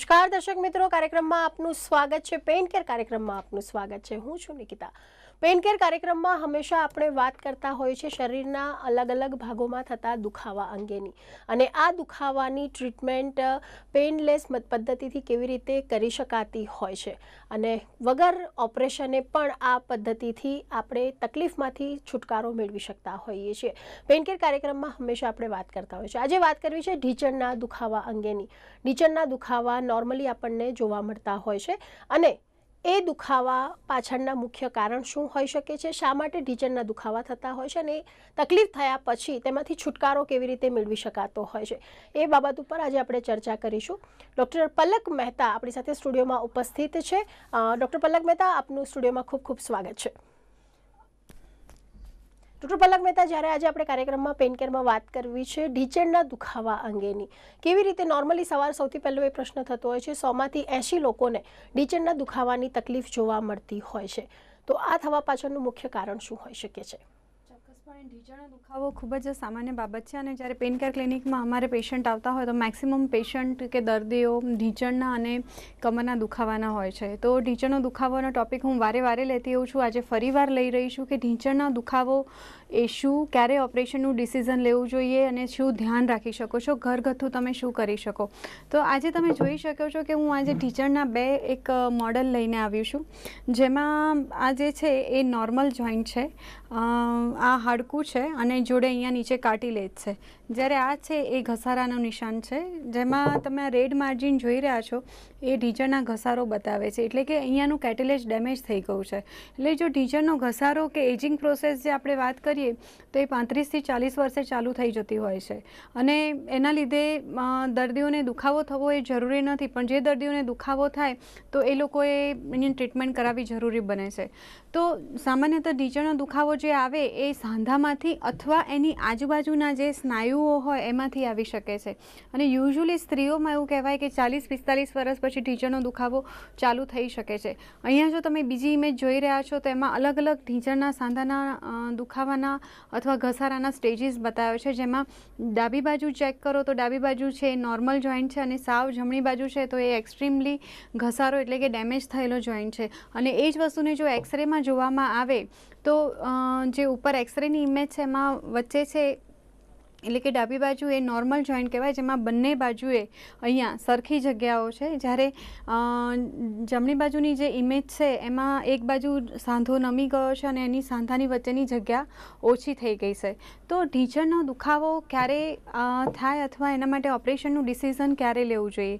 નમસ્કાર દર્શક મિત્રો કાર્યક્રમમાં આપનું સ્વાગત છે પેઇન્ટ કેર કાર્યક્રમમાં આપનું સ્વાગત છે હું છું નિકિતા પેઇન કેર કાર્યક્રમમાં હંમેશા આપણે વાત કરતા હોઈએ છીએ શરીરના અલગ અલગ ભાગોમાં થતા દુખાવા અંગેની અને આ દુખાવાની ટ્રીટમેન્ટ પેઇનલેસ પદ્ધતિથી કેવી રીતે કરી શકાતી હોય છે અને વગર ઓપરેશને પણ આ પદ્ધતિથી આપણે તકલીફમાંથી છુટકારો મેળવી શકતા હોઈએ છીએ પેઇન કેર કાર્યક્રમમાં હંમેશા આપણે વાત કરતા હોઈએ છીએ આજે વાત કરવી છે ઢીચણના દુખાવા અંગેની ઢીચણના દુખાવા નોર્મલી આપણને જોવા મળતા હોય છે અને એ દુખાવા પાછળના મુખ્ય કારણ શું હોઈ શકે છે શા માટે ઢીચણના દુખાવા થતા હોય છે અને તકલીફ થયા પછી તેમાંથી છુટકારો કેવી રીતે મેળવી શકાતો હોય છે એ બાબત ઉપર આજે આપણે ચર્ચા કરીશું ડૉક્ટર પલક મહેતા આપણી સાથે સ્ટુડિયોમાં ઉપસ્થિત છે ડૉક્ટર પલક મહેતા આપનું સ્ટુડિયોમાં ખૂબ ખૂબ સ્વાગત છે ડૉક્ટર પલક મહેતા જ્યારે આજે આપણે કાર્યક્રમમાં પેન કેરમાં વાત કરવી છે ઢીચણના દુખાવા અંગેની કેવી રીતે નોર્મલી સવાર સૌથી પહેલો એ પ્રશ્ન થતો હોય છે સોમાંથી એંશી લોકોને ઢીચણના દુખાવાની તકલીફ જોવા મળતી હોય છે તો આ થવા પાછળનું મુખ્ય કારણ શું હોઈ શકે છે ચોક્કસપણે ઢીંચાણો દુખાવો ખૂબ જ સામાન્ય બાબત છે અને જ્યારે પેન કેર ક્લિનિકમાં અમારે પેશન્ટ આવતા હોય તો મેક્સિમમ પેશન્ટ કે દર્દીઓ ઢીંચણના અને કમરના દુખાવાના હોય છે તો ઢીંચણનો દુખાવાનો ટોપિક હું વારે વારે લેતી હોઉં છું આજે ફરીવાર લઈ રહી છું કે ઢીંચણના દુખાવો એ શું ક્યારે ઓપરેશનનું ડિસિઝન લેવું જોઈએ અને શું ધ્યાન રાખી શકો છો ઘરગથ્થુ તમે શું કરી શકો તો આજે તમે જોઈ શકો છો કે હું આજે ટીચરના બે એક મોડલ લઈને આવ્યું છું જેમાં આ જે છે એ નોર્મલ જોઈન્ટ છે આ હાડકું છે અને જોડે અહીંયા નીચે કાર્ટિલેજ છે જ્યારે આ છે એ ઘસારાનું નિશાન છે જેમાં તમે રેડ માર્જિન જોઈ રહ્યા છો એ ઢીચરના ઘસારો બતાવે છે એટલે કે અહીંયાનું કેટેલેજ ડેમેજ થઈ ગયું છે એટલે જો ઢીચરનો ઘસારો કે એજિંગ પ્રોસેસ જે આપણે વાત કરીએ તો એ પાંત્રીસથી ચાલીસ વર્ષે ચાલુ થઈ જતી હોય છે અને એના લીધે દર્દીઓને દુખાવો થવો એ જરૂરી નથી પણ જે દર્દીઓને દુખાવો થાય તો એ લોકોએ એની ટ્રીટમેન્ટ કરાવવી જરૂરી બને છે તો સામાન્યતઃ ઢીચણનો દુખાવો જે આવે એ સાંધામાંથી અથવા એની આજુબાજુના જે સ્નાયુઓ હોય એમાંથી આવી શકે છે અને યુઝ્યુઅલી સ્ત્રીઓમાં એવું કહેવાય કે ચાલીસ પિસ્તાલીસ વર્ષ પછી ઢીંચણનો દુખાવો ચાલુ થઈ શકે છે અહીંયા જો તમે બીજી ઇમેજ જોઈ રહ્યા છો તો એમાં અલગ અલગ ઢીંચણના સાંધાના દુખાવાના અથવા ઘસારાના સ્ટેજીસ બતાવ્યો છે જેમાં ડાબી બાજુ ચેક કરો તો ડાબી બાજુ છે એ નોર્મલ જોઈન્ટ છે અને સાવ જમણી બાજુ છે તો એ એક્સ્ટ્રીમલી ઘસારો એટલે કે ડેમેજ થયેલો જોઈન્ટ છે અને એ જ વસ્તુને જો એક્સરેમાં જોવામાં આવે તો જે ઉપર એક્સરેની ઇમેજ છે એમાં વચ્ચે છે એટલે કે ડાબી બાજુ એ નોર્મલ જોઈન્ટ કહેવાય જેમાં બંને બાજુએ અહીંયા સરખી જગ્યાઓ છે જ્યારે જમણી બાજુની જે ઇમેજ છે એમાં એક બાજુ સાંધો નમી ગયો છે અને એની સાંધાની વચ્ચેની જગ્યા ઓછી થઈ ગઈ છે તો ઢીંચણનો દુખાવો ક્યારે થાય અથવા એના માટે ઓપરેશનનું ડિસિઝન ક્યારે લેવું જોઈએ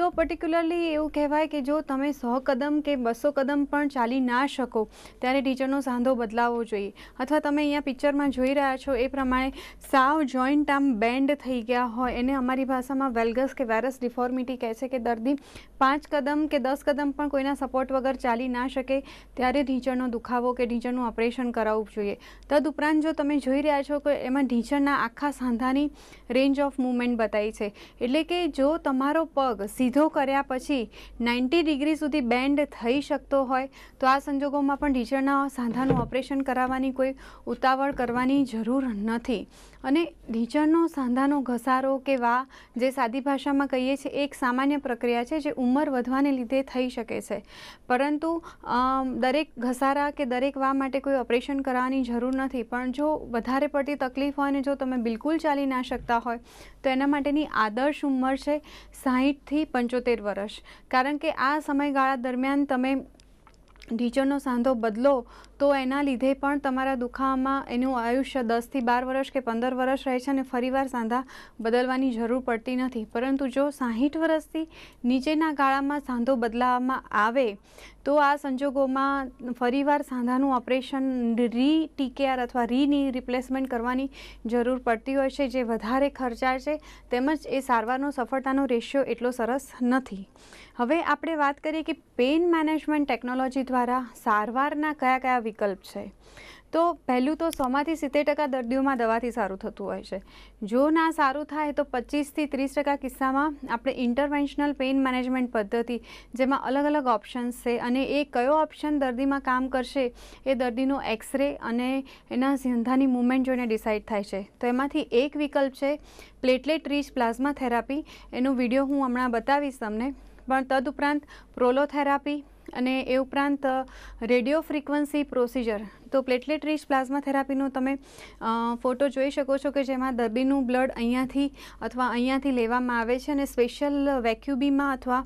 તો પર્ટિક્યુલરલી એવું કહેવાય કે જો તમે સો કદમ કે બસો કદમ પણ ચાલી ના શકો ત્યારે ઢીંચણનો સાંધો બદલાવવો જોઈએ અથવા તમે અહીંયા પિક્ચરમાં જોઈ રહ્યા છો એ પ્રમાણે સાવ જોઈન્ટ જોઈન્ટ આમ બેન્ડ થઈ ગયા હોય એને અમારી ભાષામાં વેલ્ગસ કે વાયરસ ડિફોર્મિટી કહે છે કે દર્દી પાંચ કદમ કે દસ કદમ પણ કોઈના સપોર્ટ વગર ચાલી ના શકે ત્યારે ઢીંચણનો દુખાવો કે ઢીંચણનું ઓપરેશન કરાવવું જોઈએ તદુપરાંત જો તમે જોઈ રહ્યા છો કે એમાં ઢીંચણના આખા સાંધાની રેન્જ ઓફ મૂવમેન્ટ બતાવી છે એટલે કે જો તમારો પગ સીધો કર્યા પછી નાઇન્ટી ડિગ્રી સુધી બેન્ડ થઈ શકતો હોય તો આ સંજોગોમાં પણ ઢીંચણના સાંધાનું ઓપરેશન કરાવવાની કોઈ ઉતાવળ કરવાની જરૂર નથી અને ઢીંચણનો સાંધાનો ઘસારો કે વા જે સાદી ભાષામાં કહીએ છીએ એક સામાન્ય પ્રક્રિયા છે જે ઉંમર વધવાને લીધે થઈ શકે છે પરંતુ દરેક ઘસારા કે દરેક વા માટે કોઈ ઓપરેશન કરવાની જરૂર નથી પણ જો વધારે પડતી તકલીફ હોય ને જો તમે બિલકુલ ચાલી ના શકતા હોય તો એના માટેની આદર્શ ઉંમર છે સાહીઠથી પંચોતેર વર્ષ કારણ કે આ સમયગાળા દરમિયાન તમે ઢીંચણનો સાંધો બદલો તો એના લીધે પણ તમારા દુખાવામાં એનું આયુષ્ય દસથી બાર વર્ષ કે પંદર વર્ષ રહે છે અને ફરીવાર સાંધા બદલવાની જરૂર પડતી નથી પરંતુ જો સાહીઠ વર્ષથી નીચેના ગાળામાં સાંધો બદલાવવામાં આવે તો આ સંજોગોમાં ફરીવાર સાંધાનું ઓપરેશન રી ટીકેઆર અથવા રીની રિપ્લેસમેન્ટ કરવાની જરૂર પડતી હોય છે જે વધારે ખર્ચાળ છે તેમજ એ સારવારનો સફળતાનો રેશિયો એટલો સરસ નથી હવે આપણે વાત કરીએ કે પેન મેનેજમેન્ટ ટેકનોલોજી દ્વારા સારવારના કયા કયા વિકલ્પ છે તો પહેલું તો સોમાંથી સિત્તેર ટકા દર્દીઓમાં દવાથી સારું થતું હોય છે જો ના સારું થાય તો પચીસથી ત્રીસ ટકા કિસ્સામાં આપણે ઇન્ટરવેન્શનલ પેઇન મેનેજમેન્ટ પદ્ધતિ જેમાં અલગ અલગ ઓપ્શન્સ છે અને એ કયો ઓપ્શન દર્દીમાં કામ કરશે એ દર્દીનો એક્સરે અને એના સિંધાની મૂવમેન્ટ જોઈને ડિસાઇડ થાય છે તો એમાંથી એક વિકલ્પ છે પ્લેટલેટ રીચ પ્લાઝમા થેરાપી એનો વિડીયો હું હમણાં બતાવીશ તમને પણ તદુપરાંત પ્રોલોથેરાપી અને એ ઉપરાંત રેડિયો ફ્રિકવન્સી પ્રોસીજર તો પ્લેટલેટ રિચ પ્લાઝમા થેરાપીનો તમે ફોટો જોઈ શકો છો કે જેમાં દર્દીનું બ્લડ અહીંયાથી અથવા અહીંયાથી લેવામાં આવે છે અને સ્પેશિયલ વેક્યુબીમાં અથવા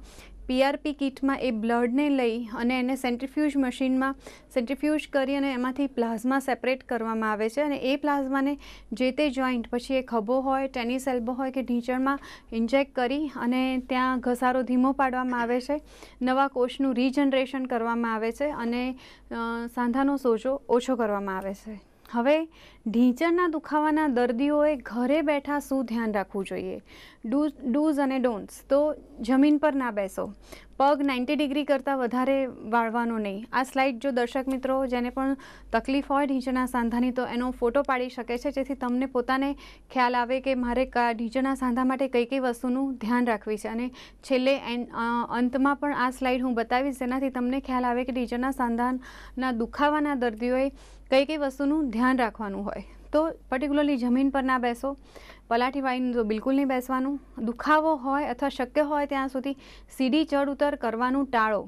પીઆરપી કિટમાં એ બ્લડને લઈ અને એને સેન્ટ્રીફ્યુઝ મશીનમાં સેન્ટ્રીફ્યુઝ કરી અને એમાંથી પ્લાઝમા સેપરેટ કરવામાં આવે છે અને એ પ્લાઝમાને જે તે જોઈન્ટ પછી એ ખભો હોય ટેનિસ એલ્બો હોય કે ઢીંચણમાં ઇન્જેક્ટ કરી અને ત્યાં ઘસારો ધીમો પાડવામાં આવે છે નવા કોષનું રીજનરેશન કરવામાં આવે છે અને સાંધાનો સોજો ઓછો કરવામાં આવે છે હવે ઢીંચણના દુખાવાના દર્દીઓએ ઘરે બેઠા શું ધ્યાન રાખવું જોઈએ ડૂઝ અને ડોન્ટ્સ તો જમીન પર ના બેસો પગ નાઇન્ટી ડિગ્રી કરતાં વધારે વાળવાનો નહીં આ સ્લાઇડ જો દર્શક મિત્રો જેને પણ તકલીફ હોય ઢીંચણના સાંધાની તો એનો ફોટો પાડી શકે છે જેથી તમને પોતાને ખ્યાલ આવે કે મારે કા ઢીંચણના સાંધા માટે કઈ કઈ વસ્તુનું ધ્યાન રાખવી છે અને છેલ્લે અંતમાં પણ આ સ્લાઇડ હું બતાવીશ જેનાથી તમને ખ્યાલ આવે કે ઢીંચણના સાંધાના દુખાવાના દર્દીઓએ કઈ કઈ વસ્તુનું ધ્યાન રાખવાનું હોય તો પર્ટિક્યુલરલી જમીન પર ના બેસો પલાઠી વાઈન તો બિલકુલ નહીં બેસવાનું દુખાવો હોય અથવા શક્ય હોય ત્યાં સુધી સીડી ચડ ઉતર કરવાનું ટાળો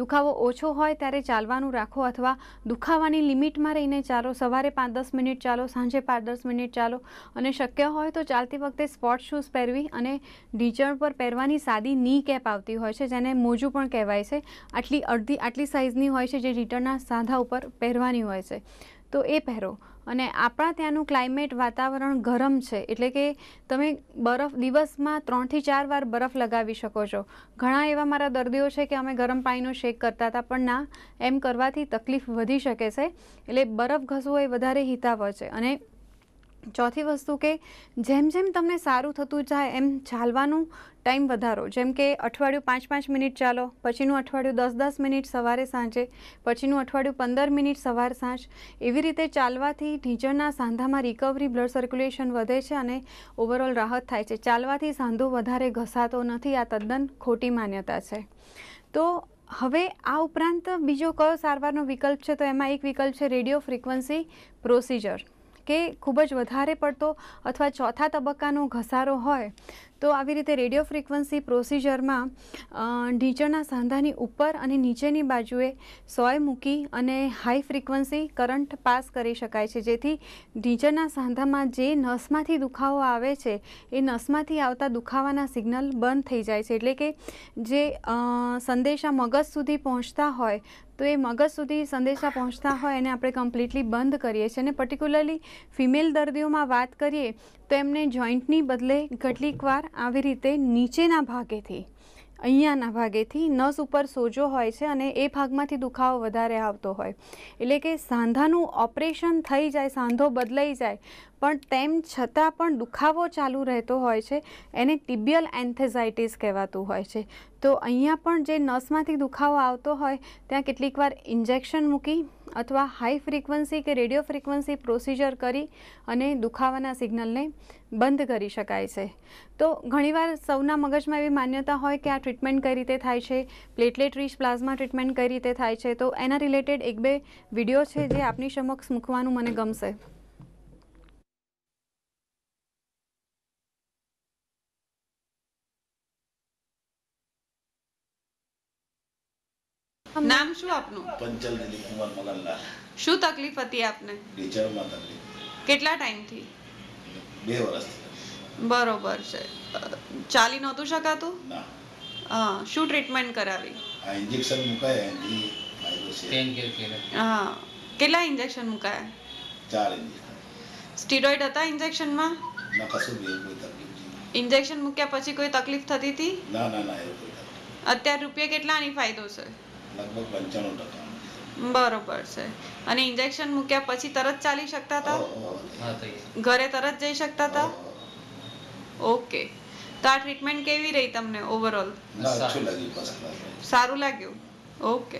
દુખાવો ઓછો હોય ત્યારે ચાલવાનું રાખો અથવા દુખાવાની લિમિટમાં રહીને ચાલો સવારે પાંચ દસ મિનિટ ચાલો સાંજે પાંચ દસ મિનિટ ચાલો અને શક્ય હોય તો ચાલતી વખતે સ્પોર્ટ શૂઝ પહેરવી અને ઢીચણ પર પહેરવાની સાદી ની કેપ આવતી હોય છે જેને મોજું પણ કહેવાય છે આટલી અડધી આટલી સાઇઝની હોય છે જે ઢીચણના સાંધા ઉપર પહેરવાની હોય છે તો એ પહેરો અને આપણા ત્યાંનું ક્લાઇમેટ વાતાવરણ ગરમ છે એટલે કે તમે બરફ દિવસમાં ત્રણથી ચાર વાર બરફ લગાવી શકો છો ઘણા એવા મારા દર્દીઓ છે કે અમે ગરમ પાણીનો શેક કરતા હતા પણ ના એમ કરવાથી તકલીફ વધી શકે છે એટલે બરફ ઘસવો એ વધારે હિતાવહ છે અને ચોથી વસ્તુ કે જેમ જેમ તમને સારું થતું જાય એમ ચાલવાનું ટાઈમ વધારો જેમ કે અઠવાડિયું પાંચ પાંચ મિનિટ ચાલો પછીનું અઠવાડિયું દસ દસ મિનિટ સવારે સાંજે પછીનું અઠવાડિયું પંદર મિનિટ સવાર સાંજ એવી રીતે ચાલવાથી ઢીંચણના સાંધામાં રિકવરી બ્લડ સર્ક્યુલેશન વધે છે અને ઓવરઓલ રાહત થાય છે ચાલવાથી સાંધો વધારે ઘસાતો નથી આ તદ્દન ખોટી માન્યતા છે તો હવે આ ઉપરાંત બીજો કયો સારવારનો વિકલ્પ છે તો એમાં એક વિકલ્પ છે રેડિયો ફ્રિકવન્સી પ્રોસિજર કે ખૂબ જ વધારે પડતો અથવા ચોથા તબક્કાનો ઘસારો હોય તો આવી રીતે રેડિયો ફ્રિકવન્સી પ્રોસિજરમાં ઢીંચણના સાંધાની ઉપર અને નીચેની બાજુએ સોય મૂકી અને હાઈ ફ્રિકવન્સી કરંટ પાસ કરી શકાય છે જેથી ઢીંચણના સાંધામાં જે નસમાંથી દુખાવો આવે છે એ નસમાંથી આવતા દુખાવાના સિગ્નલ બંધ થઈ જાય છે એટલે કે જે સંદેશા મગજ સુધી પહોંચતા હોય તો એ મગજ સુધી સંદેશા પહોંચતા હોય એને આપણે કમ્પ્લીટલી બંધ કરીએ છીએ અને પર્ટિક્યુલરલી ફિમેલ દર્દીઓમાં વાત કરીએ તેમને જોઈન્ટની બદલે કેટલીકવાર આવી રીતે નીચેના ભાગેથી અહીંયાના ભાગેથી નસ ઉપર સોજો હોય છે અને એ ભાગમાંથી દુખાવો વધારે આવતો હોય એટલે કે સાંધાનું ઓપરેશન થઈ જાય સાંધો બદલાઈ જાય પણ તેમ છતાં પણ દુખાવો ચાલુ રહેતો હોય છે એને ટિબિયલ એન્થેઝાઇટીસ કહેવાતું હોય છે તો અહીંયા પણ જે નસમાંથી દુખાવો આવતો હોય ત્યાં કેટલીક વાર ઇન્જેક્શન મૂકી અથવા હાઈ ફ્રિકવન્સી કે રેડિયો ફ્રિકવન્સી પ્રોસિજર કરી અને દુખાવાના સિગ્નલને બંધ કરી શકાય છે તો ઘણીવાર સૌના મગજમાં એવી માન્યતા હોય કે આ ટ્રીટમેન્ટ કઈ રીતે થાય છે પ્લેટલેટ રીચ પ્લાઝમા ટ્રીટમેન્ટ કઈ રીતે થાય છે તો એના રિલેટેડ એક બે વિડીયો છે જે આપની સમક્ષ મૂકવાનું મને ગમશે નામ શું આપનું પંચલ દિલીપ કુમાર મગનલાલ શું તકલીફ હતી આપને ટીચરમાં તકલીફ કેટલા ટાઈમથી બે વર્ષથી બરોબર છે ચાલી નહોતું શકાતું હા શું ટ્રીટમેન્ટ કરાવી આ ઇન્જેક્શન મુકાયા એની હા કેટલા ઇન્જેક્શન મુકાયા ચાર ઇન્જેક્શન સ્ટીરોઇડ હતા ઇન્જેક્શનમાં ના કશું નહીં કોઈ તકલીફ ઇન્જેક્શન મૂક્યા પછી કોઈ તકલીફ થતી હતી ના ના ના એવું કોઈ અત્યારે રૂપિયા કેટલા કેટલાની ફાયદો છે લગભગ પંચાણું ટકા બરોબર છે અને ઇન્જેક્શન મૂક્યા પછી તરત ચાલી શકતા હતા ઘરે તરત જઈ શકતા હતા ઓકે તો આ ટ્રીટમેન્ટ કેવી રહી તમને ઓવરઓલ સારું લાગ્યું ઓકે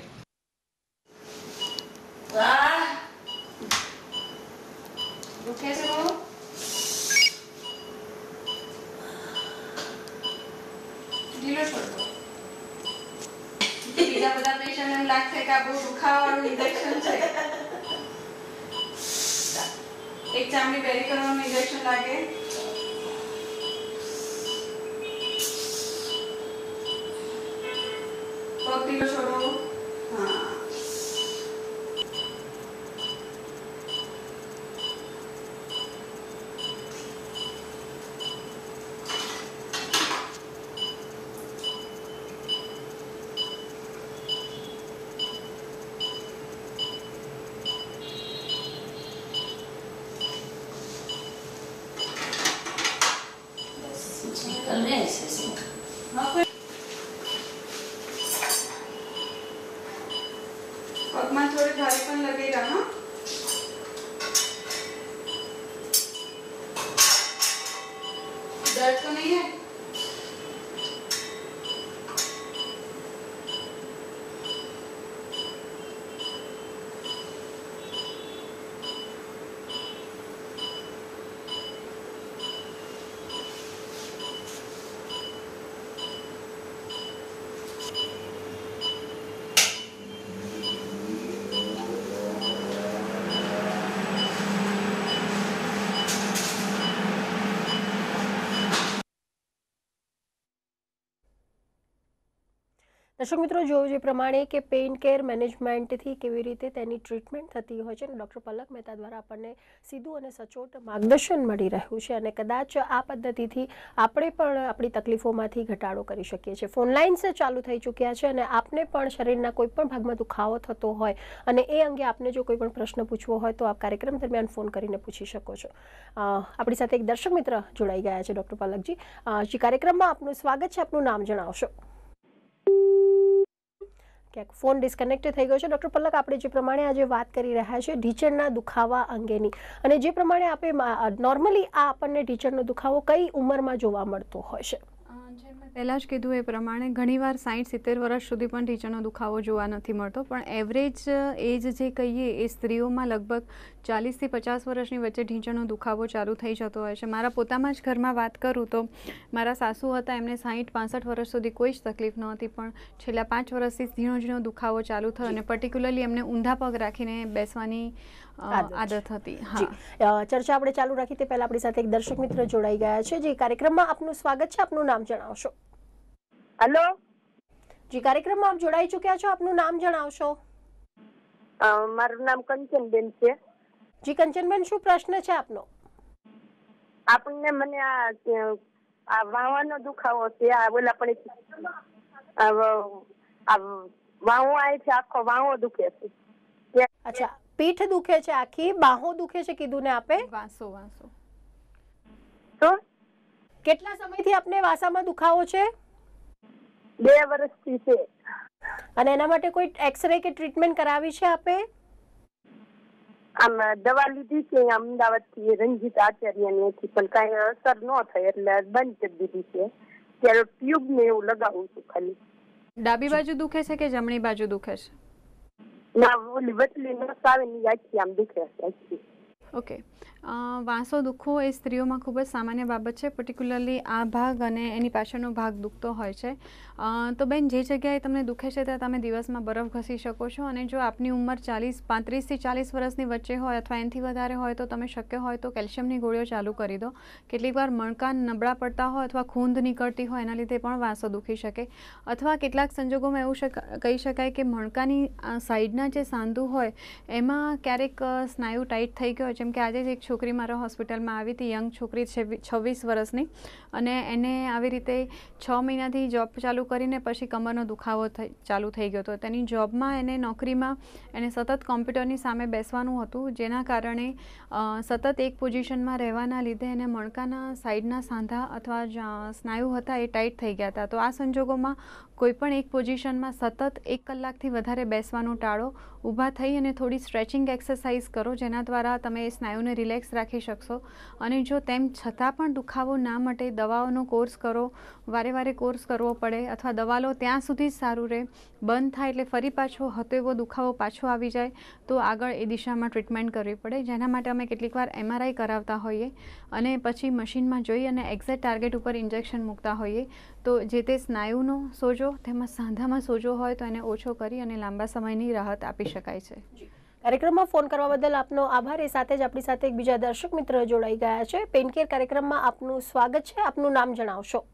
દુખે છે બહુ બીજા બધા પેશન્ટ એમ લાગશે કે આ બહુ દુખાવાનું ઇન્જેક્શન છે એક ચામડી બેરી કરવાનું ઇન્જેક્શન લાગે પગ ઢીલો છોડો દર્શક મિત્રો જોયું જે પ્રમાણે કે પેઇન કેર મેનેજમેન્ટથી કેવી રીતે તેની ટ્રીટમેન્ટ થતી હોય છે અને ડૉક્ટર પલક મહેતા દ્વારા આપણને સીધું અને સચોટ માર્ગદર્શન મળી રહ્યું છે અને કદાચ આ પદ્ધતિથી આપણે પણ આપણી તકલીફોમાંથી ઘટાડો કરી શકીએ છીએ ફોન લાઇન્સ ચાલુ થઈ ચૂક્યા છે અને આપને પણ શરીરના કોઈપણ ભાગમાં દુખાવો થતો હોય અને એ અંગે આપને જો કોઈ પણ પ્રશ્ન પૂછવો હોય તો આપ કાર્યક્રમ દરમિયાન ફોન કરીને પૂછી શકો છો આપણી સાથે એક દર્શક મિત્ર જોડાઈ ગયા છે ડૉક્ટર પલકજી જે કાર્યક્રમમાં આપનું સ્વાગત છે આપનું નામ જણાવશો ક્યાંક ફોન ડિસ્કનેક્ટ થઈ ગયો છે ડૉક્ટર પલક આપણે જે પ્રમાણે આજે વાત કરી રહ્યા છે ઢીચણના દુખાવા અંગેની અને જે પ્રમાણે આપણે નોર્મલી આ આપણને ઢીચણનો દુખાવો કઈ ઉંમરમાં જોવા મળતો હોય છે પહેલાં જ કીધું એ પ્રમાણે ઘણીવાર સાઠ સિત્તેર વર્ષ સુધી પણ ઢીચણનો દુખાવો જોવા નથી મળતો પણ એવરેજ એજ જે કહીએ એ સ્ત્રીઓમાં લગભગ ચાલીસથી પચાસ વર્ષની વચ્ચે ઢીંચણનો દુખાવો ચાલુ થઈ જતો હોય છે મારા પોતામાં જ ઘરમાં વાત કરું તો મારા સાસુ હતા એમને સાહીઠ પાસઠ વર્ષ સુધી કોઈ જ તકલીફ નહોતી પણ છેલ્લા પાંચ વર્ષથી ઝીણો ઝીણો દુખાવો ચાલુ થયો અને પર્ટિક્યુલરલી એમને ઊંધા પગ રાખીને બેસવાની આદત હતી હા ચર્ચા આપણે ચાલુ રાખી તે પહેલાં આપણી સાથે એક દર્શક મિત્ર જોડાઈ ગયા છે જે કાર્યક્રમમાં આપનું સ્વાગત છે આપનું નામ જણાવશો હેલો જી કાર્યક્રમમાં આપ જોડાઈ ચૂક્યા છો આપનું નામ જણાવશો મારું નામ કંચનબેન છે જી કંચનબેન શું પ્રશ્ન છે આપનો આપણને મને આ વાવાનો દુખાવો છે આ બોલા પણ વાવો આવે છે આખો વાવો દુખે છે અચ્છા પીઠ દુખે છે આખી બાહો દુખે છે કીધું ને આપે વાંસો વાંસો તો કેટલા સમયથી આપને વાસામાં દુખાવો છે બે વર્ષથી છે અને એના માટે કોઈ એક્સરે કે ટ્રીટમેન્ટ કરાવી છે આપે આમ દવા લીધી છે અહીંયા અમદાવાદથી રંજીત આચાર્યની હતી પણ કાંઈ અસર ન થાય એટલે બંધ કરી દીધી છે ત્યારે ટ્યુબ ને એવું લગાવું છું ખાલી ડાબી બાજુ દુખે છે કે જમણી બાજુ દુખે છે ના ઓલી વચલી નસ આવે ની આખી આમ દુખે છે ઓકે વાંસો દુખવો એ સ્ત્રીઓમાં ખૂબ જ સામાન્ય બાબત છે પર્ટિક્યુલરલી આ ભાગ અને એની પાછળનો ભાગ દુખતો હોય છે તો બેન જે જગ્યાએ તમને દુખે છે ત્યાં તમે દિવસમાં બરફ ઘસી શકો છો અને જો આપની ઉંમર ચાલીસ પાંત્રીસથી ચાલીસ વર્ષની વચ્ચે હોય અથવા એનાથી વધારે હોય તો તમે શક્ય હોય તો કેલ્શિયમની ગોળીઓ ચાલુ કરી દો કેટલીક વાર મણકા નબળા પડતા હોય અથવા ખૂંદ નીકળતી હોય એના લીધે પણ વાંસો દુખી શકે અથવા કેટલાક સંજોગોમાં એવું કહી શકાય કે મણકાની સાઈડના જે સાંધુ હોય એમાં ક્યારેક સ્નાયુ ટાઈટ થઈ ગયો જેમ કે આજે એક છોકરી મારો હોસ્પિટલમાં આવી હતી યંગ છોકરી છવ્વીસ વર્ષની અને એને આવી રીતે છ મહિનાથી જોબ ચાલુ કરીને પછી કમરનો દુખાવો ચાલુ થઈ ગયો હતો તેની જોબમાં એને નોકરીમાં એને સતત કોમ્પ્યુટરની સામે બેસવાનું હતું જેના કારણે સતત એક પોઝિશનમાં રહેવાના લીધે એને મણકાના સાઈડના સાંધા અથવા સ્નાયુ હતા એ ટાઈટ થઈ ગયા હતા તો આ સંજોગોમાં કોઈપણ એક પોઝિશનમાં સતત એક કલાકથી વધારે બેસવાનું ટાળો ઊભા થઈ અને થોડી સ્ટ્રેચિંગ એક્સરસાઇઝ કરો જેના દ્વારા તમે સ્નાયુને રિલેક્સ રાખી શકશો અને જો તેમ છતાં પણ દુખાવો ના મટે દવાઓનો કોર્સ કરો વારે વારે કોર્સ કરવો પડે અથવા દવા લો ત્યાં સુધી જ સારું રહે બંધ થાય એટલે ફરી પાછો હતો એવો દુખાવો પાછો આવી જાય તો આગળ એ દિશામાં ટ્રીટમેન્ટ કરવી પડે જેના માટે અમે કેટલીકવાર એમઆરઆઈ કરાવતા હોઈએ અને પછી મશીનમાં જોઈ અને એક્ઝેક્ટ ટાર્ગેટ ઉપર ઇન્જેક્શન મૂકતા હોઈએ તો જે તે સ્નાયુનો સોજો તેમાં સાંધામાં સોજો હોય તો એને ઓછો કરી અને લાંબા સમયની રાહત આપી શકાય છે કાર્યક્રમમાં ફોન કરવા બદલ આપનો આભાર એ સાથે જ આપણી સાથે એક બીજા દર્શક મિત્ર જોડાઈ ગયા છે પેનકેર કાર્યક્રમમાં આપનું સ્વાગત છે આપનું નામ જણાવશો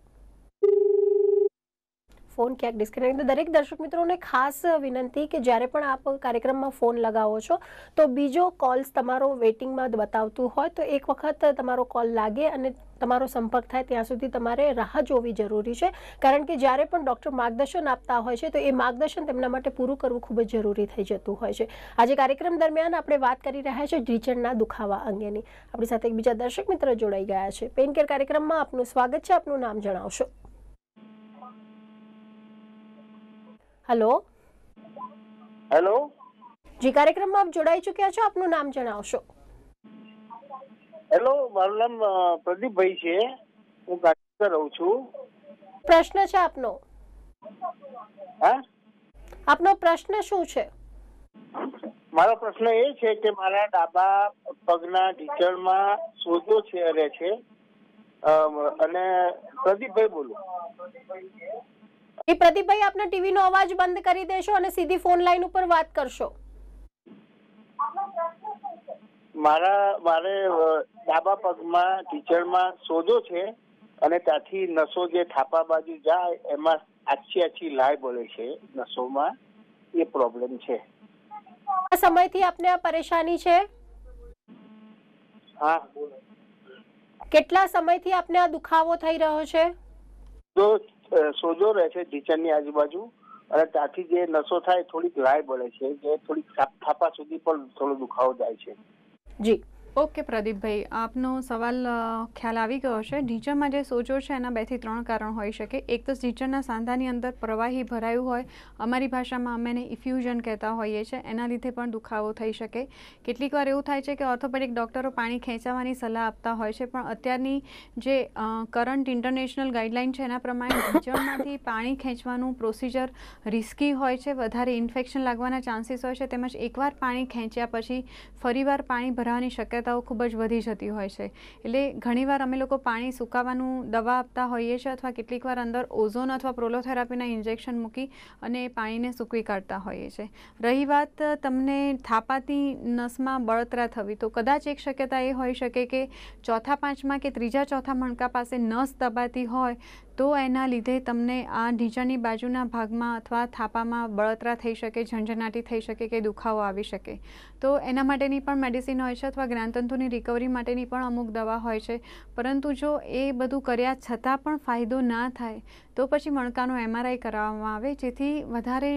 ફોન ક્યાંક ડિસ્કનેક્ટ દરેક દર્શક મિત્રોને ખાસ વિનંતી કે જ્યારે પણ આપ કાર્યક્રમમાં ફોન લગાવો છો તો બીજો કોલ્સ તમારો વેઇટિંગમાં બતાવતું હોય તો એક વખત તમારો કોલ લાગે અને તમારો સંપર્ક થાય ત્યાં સુધી તમારે રાહ જોવી જરૂરી છે કારણ કે જ્યારે પણ ડૉક્ટર માર્ગદર્શન આપતા હોય છે તો એ માર્ગદર્શન તેમના માટે પૂરું કરવું ખૂબ જ જરૂરી થઈ જતું હોય છે આજે કાર્યક્રમ દરમિયાન આપણે વાત કરી રહ્યા છે ઢીચણના દુખાવા અંગેની આપણી સાથે એક બીજા દર્શક મિત્ર જોડાઈ ગયા છે પેઇન કેર કાર્યક્રમમાં આપનું સ્વાગત છે આપનું નામ જણાવશો હેલો હેલો જી કાર્યક્રમમાં આપ જોડાઈ ચૂક્યા છો આપનું નામ જણાવશો હેલો મારું નામ પ્રદીપભાઈ છે હું ગાંધીનગર રહું છું પ્રશ્ન છે આપનો હા આપનો પ્રશ્ન શું છે મારો પ્રશ્ન એ છે કે મારા ડાબા પગના ઢીચણમાં સોજો છે અરે છે અને પ્રદીપભાઈ બોલું એ પ્રદીપભાઈ આપના ટીવીનો અવાજ બંધ કરી દેશો અને સીધી ફોન લાઈન ઉપર વાત કરશો મારા મારે ડાબા પગમાં કીચડમાં સોજો છે અને ત્યાંથી નસો જે થાપા બાજુ જાય એમાં આછી આછી લાય બોલે છે નસોમાં એ પ્રોબ્લેમ છે આ સમયથી આપને આ પરેશાની છે હા કેટલા સમયથી આપને આ દુખાવો થઈ રહ્યો છે તો સોજો રહે છે ઢીચણની આજુબાજુ અને ત્યાંથી જે નસો થાય થોડીક રાય બળે છે જે થોડીક થાપા સુધી પણ થોડો દુખાવો જાય છે જી ઓકે પ્રદીપભાઈ આપનો સવાલ ખ્યાલ આવી ગયો છે ઢીંચણમાં જે સોજો છે એના બેથી ત્રણ કારણ હોઈ શકે એક તો ઢીંચણના સાંધાની અંદર પ્રવાહી ભરાયું હોય અમારી ભાષામાં અમે એને ઇફ્યુઝન કહેતા હોઈએ છીએ એના લીધે પણ દુખાવો થઈ શકે કેટલીક વાર એવું થાય છે કે ઓર્થોપેડિક ડૉક્ટરો પાણી ખેંચાવાની સલાહ આપતા હોય છે પણ અત્યારની જે કરંટ ઇન્ટરનેશનલ ગાઈડલાઇન છે એના પ્રમાણે ઢીંચણમાંથી પાણી ખેંચવાનું પ્રોસિજર રિસ્કી હોય છે વધારે ઇન્ફેક્શન લાગવાના ચાન્સીસ હોય છે તેમજ એકવાર પાણી ખેંચ્યા પછી ફરીવાર પાણી ભરાવાની શક્યતા શક્યતાઓ ખૂબ જ વધી જતી હોય છે એટલે ઘણીવાર અમે લોકો પાણી સુકાવાનું દવા આપતા હોઈએ છીએ અથવા કેટલીક વાર અંદર ઓઝોન અથવા પ્રોલોથેરાપીના ઇન્જેક્શન મૂકી અને પાણીને સૂકવી કાઢતા હોઈએ છીએ રહી વાત તમને થાપાતી નસમાં બળતરા થવી તો કદાચ એક શક્યતા એ હોઈ શકે કે ચોથા પાંચમાં કે ત્રીજા ચોથા મણકા પાસે નસ દબાતી હોય તો એના લીધે તમને આ ઢીંચાની બાજુના ભાગમાં અથવા થાપામાં બળતરા થઈ શકે ઝંઝનાટી થઈ શકે કે દુખાવો આવી શકે તો એના માટેની પણ મેડિસિન હોય છે અથવા જ્ઞાનતંતુની રિકવરી માટેની પણ અમુક દવા હોય છે પરંતુ જો એ બધું કર્યા છતાં પણ ફાયદો ના થાય તો પછી મણકાનો એમઆરઆઈ કરાવવામાં આવે જેથી વધારે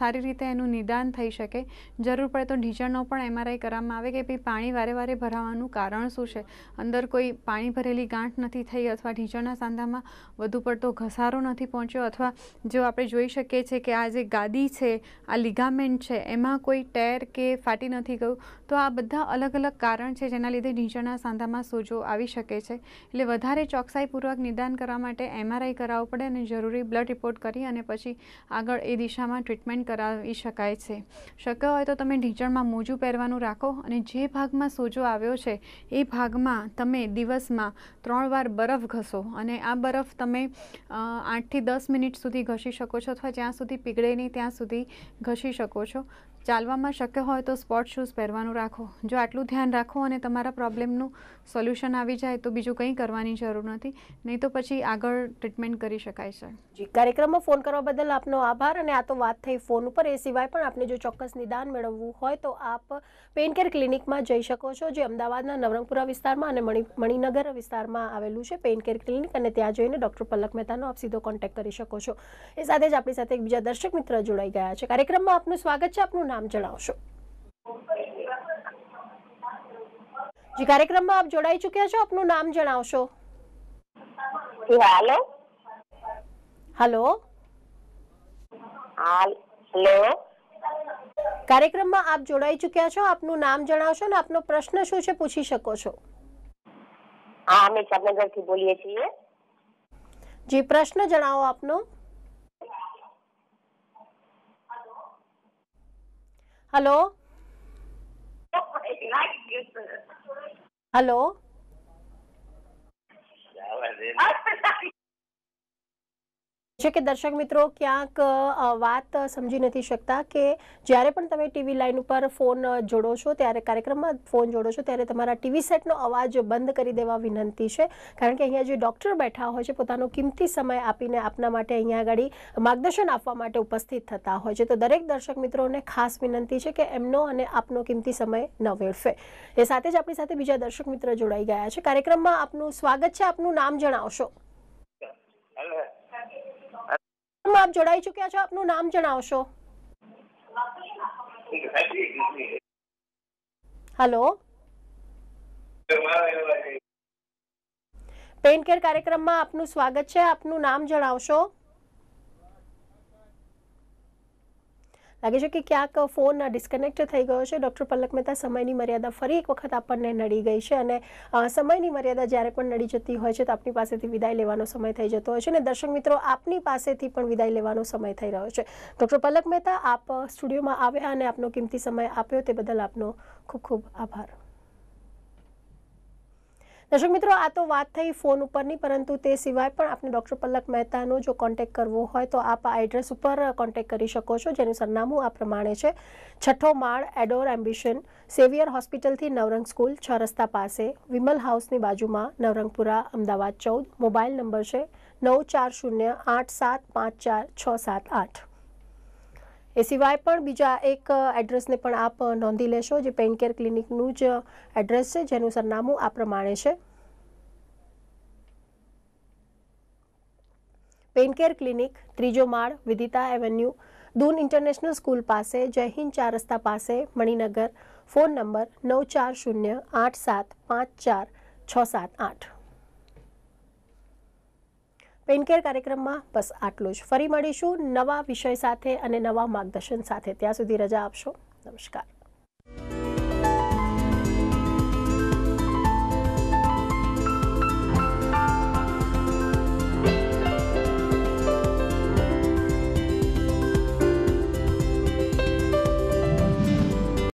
સારી રીતે એનું નિદાન થઈ શકે જરૂર પડે તો ઢીંચણનો પણ એમઆરઆઈ કરવામાં આવે કે ભાઈ પાણી વારે વારે ભરાવાનું કારણ શું છે અંદર કોઈ પાણી ભરેલી ગાંઠ નથી થઈ અથવા ઢીંચણના સાંધામાં વધુ વધુ પડતો ઘસારો નથી પહોંચ્યો અથવા જો આપણે જોઈ શકીએ છીએ કે આ જે ગાદી છે આ લિગામેન્ટ છે એમાં કોઈ ટેર કે ફાટી નથી ગયું તો આ બધા અલગ અલગ કારણ છે જેના લીધે ઢીંચણના સાંધામાં સોજો આવી શકે છે એટલે વધારે ચોકસાઈપૂર્વક નિદાન કરવા માટે એમઆરઆઈ કરાવવું પડે અને જરૂરી બ્લડ રિપોર્ટ કરી અને પછી આગળ એ દિશામાં ટ્રીટમેન્ટ કરાવી શકાય છે શક્ય હોય તો તમે ઢીંચણમાં મોજું પહેરવાનું રાખો અને જે ભાગમાં સોજો આવ્યો છે એ ભાગમાં તમે દિવસમાં ત્રણ વાર બરફ ઘસો અને આ બરફ તમે આઠથી દસ મિનિટ સુધી ઘસી શકો છો અથવા જ્યાં સુધી પીગળે નહીં ત્યાં સુધી ઘસી શકો છો ચાલવામાં શક્ય હોય તો સ્પોર્ટ શૂઝ પહેરવાનું રાખો જો આટલું ધ્યાન રાખો અને તમારા પ્રોબ્લેમનું સોલ્યુશન આવી જાય તો બીજું કંઈ કરવાની જરૂર નથી નહીં તો પછી આગળ ટ્રીટમેન્ટ કરી શકાય છે જી કાર્યક્રમમાં ફોન કરવા બદલ આપનો આભાર અને આ તો વાત થઈ ફોન ઉપર એ સિવાય પણ આપને જો ચોક્કસ નિદાન મેળવવું હોય તો આપ પેનકેર ક્લિનિકમાં જઈ શકો છો જે અમદાવાદના નવરંગપુરા વિસ્તારમાં અને મણિનગર વિસ્તારમાં આવેલું છે પેઇન કેર ક્લિનિક અને ત્યાં જઈને ડૉક્ટર પલક મહેતાનો આપ સીધો કોન્ટેક્ટ કરી શકો છો એ સાથે જ આપણી સાથે એક બીજા દર્શક મિત્ર જોડાઈ ગયા છે કાર્યક્રમમાં આપનું સ્વાગત છે આપનું नाम जनवशो जी कार्यक्रम में आप जोड़ाई चुक्या छो अपनु नाम जनवशो हेलो हेलो हेलो कार्यक्रम में आप जोड़ाई चुक्या छो अपनु नाम जनवशो ने अपनो प्रश्न शो छे पूछी सको छो हां मैं चपनगर की बोलिए छिए जी प्रश्न जनाओ आपनो હલો હલો છે કે દર્શક મિત્રો ક્યાંક વાત સમજી નથી શકતા કે જ્યારે પણ તમે ટીવી લાઇન ઉપર ફોન જોડો છો ત્યારે કાર્યક્રમમાં ફોન જોડો છો ત્યારે તમારા ટીવી સેટનો અવાજ બંધ કરી દેવા વિનંતી છે કારણ કે અહીંયા જે ડૉક્ટર બેઠા હોય છે પોતાનો કિંમતી સમય આપીને આપના માટે અહીંયા આગળ માર્ગદર્શન આપવા માટે ઉપસ્થિત થતા હોય છે તો દરેક દર્શક મિત્રોને ખાસ વિનંતી છે કે એમનો અને આપનો કિંમતી સમય ન વેડફે એ સાથે જ આપણી સાથે બીજા દર્શક મિત્ર જોડાઈ ગયા છે કાર્યક્રમમાં આપનું સ્વાગત છે આપનું નામ જણાવશો આપ જોડાઈ ચૂક્યા છો આપનું નામ જણાવશો હલો પેઇન્ટ કેર કાર્યક્રમમાં આપનું સ્વાગત છે આપનું નામ જણાવશો લાગે છે કે ક્યાંક ફોન ડિસ્કનેક્ટ થઈ ગયો છે ડૉક્ટર પલક મહેતા સમયની મર્યાદા ફરી એક વખત આપણને નડી ગઈ છે અને સમયની મર્યાદા જ્યારે પણ નડી જતી હોય છે તો આપની પાસેથી વિદાય લેવાનો સમય થઈ જતો હોય છે અને દર્શક મિત્રો આપની પાસેથી પણ વિદાય લેવાનો સમય થઈ રહ્યો છે ડૉક્ટર પલક મહેતા આપ સ્ટુડિયોમાં આવ્યા અને આપનો કિંમતી સમય આપ્યો તે બદલ આપનો ખૂબ ખૂબ આભાર દર્શક મિત્રો આ તો વાત થઈ ફોન ઉપરની પરંતુ તે સિવાય પણ આપને ડૉક્ટર પલક મહેતાનો જો કોન્ટેક કરવો હોય તો આપ આ એડ્રેસ ઉપર કોન્ટેક કરી શકો છો જેનું સરનામું આ પ્રમાણે છે છઠ્ઠો માળ એડોર એમ્બિશન સેવિયર હોસ્પિટલથી નવરંગ સ્કૂલ છ રસ્તા પાસે વિમલ હાઉસની બાજુમાં નવરંગપુરા અમદાવાદ ચૌદ મોબાઈલ નંબર છે નવ ચાર શૂન્ય આઠ સાત પાંચ ચાર છ સાત આઠ એ સિવાય પણ બીજા એક એડ્રેસને પણ આપ નોંધી લેશો જે પેઇન કેર ક્લિનિકનું જ એડ્રેસ છે જેનું સરનામું આ પ્રમાણે છે પેઇન કેર ક્લિનિક ત્રીજો માળ Vidita avenue Doon international school પાસે જય હિન્દ ચાર રસ્તા પાસે મણિનગર ફોન નંબર નવ ચાર શૂન્ય આઠ સાત પાંચ ચાર છ સાત આઠ પેનકેર કાર્યક્રમમાં બસ આટલું જ ફરી મળીશું નવા વિષય સાથે અને નવા માર્ગદર્શન સાથે ત્યાં સુધી રજા આપશો નમસ્કાર